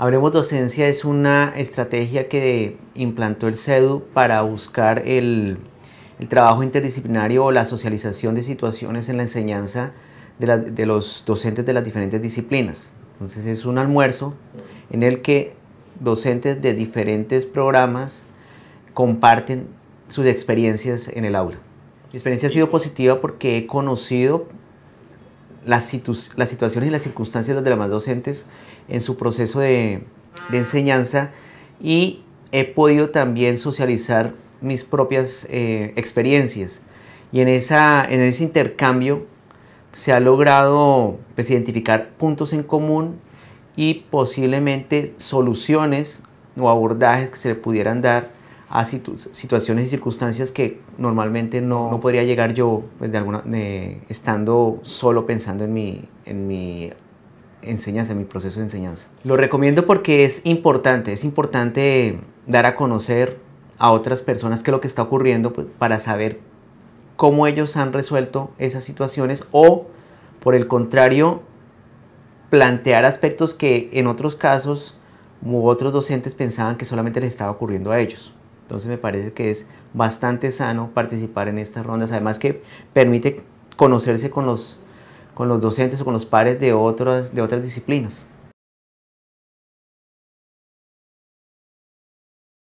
Habremos Docencia es una estrategia que implantó el CEDU para buscar el, trabajo interdisciplinario o la socialización de situaciones en la enseñanza de, de, los docentes de las diferentes disciplinas. Entonces es un almuerzo en el que docentes de diferentes programas comparten sus experiencias en el aula. Mi experiencia ha sido positiva porque he conocido las, situaciones y las circunstancias de los demás docentes en su proceso de, enseñanza y he podido también socializar mis propias eh, experiencias. Y en, esa, en ese intercambio se ha logrado pues, identificar puntos en común y posiblemente soluciones o abordajes que se le pudieran dar a situaciones y circunstancias que normalmente no, podría llegar yo pues, alguna, estando solo pensando en mi, en mi enseñanza, en mi proceso de enseñanza. Lo recomiendo porque es importante, es importante dar a conocer a otras personas que lo que está ocurriendo pues, para saber cómo ellos han resuelto esas situaciones o, por el contrario, plantear aspectos que en otros casos u otros docentes pensaban que solamente les estaba ocurriendo a ellos. Entonces me parece que es bastante sano participar en estas rondas, además que permite conocerse con los, con los docentes o con los pares de otras, de otras disciplinas.